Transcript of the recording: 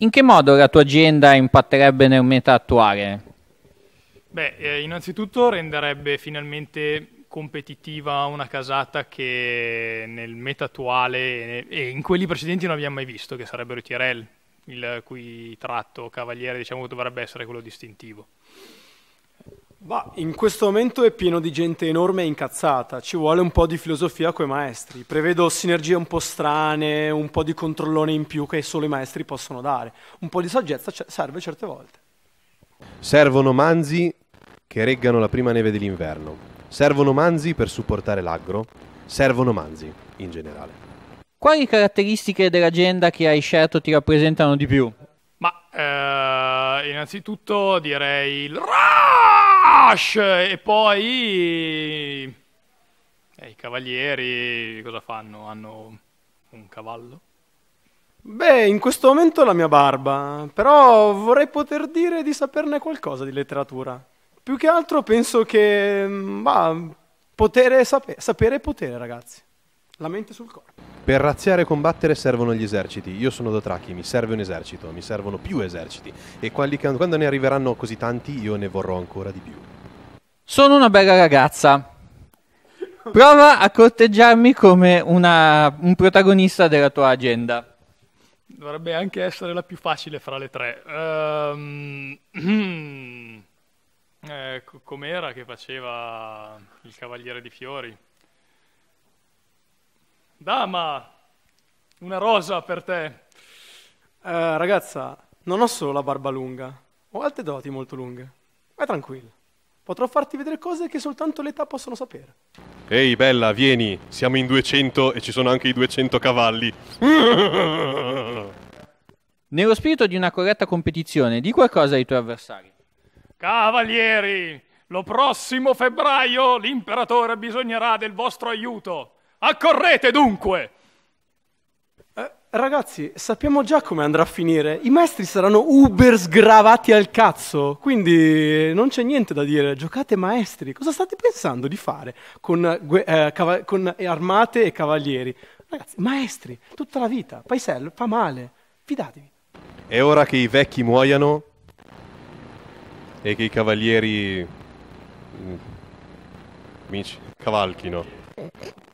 In che modo la tua azienda impatterebbe nel meta attuale? Beh, eh, innanzitutto renderebbe finalmente competitiva una casata che nel meta attuale e in quelli precedenti non abbiamo mai visto, che sarebbero i Tirel, il cui tratto cavaliere diciamo dovrebbe essere quello distintivo. Bah, in questo momento è pieno di gente enorme e incazzata, ci vuole un po' di filosofia coi maestri, prevedo sinergie un po' strane, un po' di controllone in più che solo i maestri possono dare, un po' di saggezza serve certe volte. Servono manzi che reggano la prima neve dell'inverno, servono manzi per supportare l'aggro, servono manzi in generale. Quali caratteristiche dell'agenda che hai scelto ti rappresentano di più? Ma eh, innanzitutto direi il... Rah! Crash! E poi eh, i cavalieri cosa fanno? Hanno un cavallo? Beh, in questo momento la mia barba, però vorrei poter dire di saperne qualcosa di letteratura. Più che altro penso che... Mm, bah, potere sapere, è potere, ragazzi. La mente sul corpo. Per razziare e combattere servono gli eserciti. Io sono Dotrachi, mi serve un esercito, mi servono più eserciti. E quali, quando ne arriveranno così tanti, io ne vorrò ancora di più. Sono una bella ragazza. Prova a corteggiarmi come una, un protagonista della tua agenda. Dovrebbe anche essere la più facile fra le tre. Um, eh, com'era che faceva il Cavaliere di Fiori? Dama, una rosa per te. Eh, ragazza, non ho solo la barba lunga, ho altre doti molto lunghe. Vai tranquilla, potrò farti vedere cose che soltanto l'età possono sapere. Ehi, bella, vieni, siamo in 200 e ci sono anche i 200 cavalli. Nello spirito di una corretta competizione, di qualcosa ai tuoi avversari. Cavalieri, lo prossimo febbraio l'imperatore bisognerà del vostro aiuto. Accorrete dunque! Eh, ragazzi, sappiamo già come andrà a finire. I maestri saranno uber sgravati al cazzo. Quindi non c'è niente da dire. Giocate maestri. Cosa state pensando di fare con, eh, cava- con armate e cavalieri? Ragazzi, maestri, tutta la vita. Paesello fa male. Fidatevi. È ora che i vecchi muoiano e che i cavalieri... Amici, mm, cavalchino.